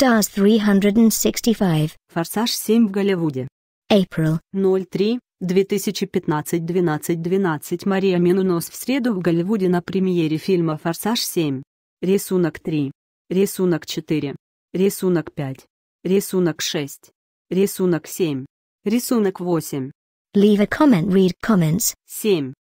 Stars 365. Форсаж 7 в Голливуде. April. 03. 2015-12-12 Мария Менунос в среду в Голливуде на премьере фильма «Форсаж 7». Рисунок 3. Рисунок 4. Рисунок 5. Рисунок 6. Рисунок 7. Рисунок 8. Leave a comment, read comments. 7.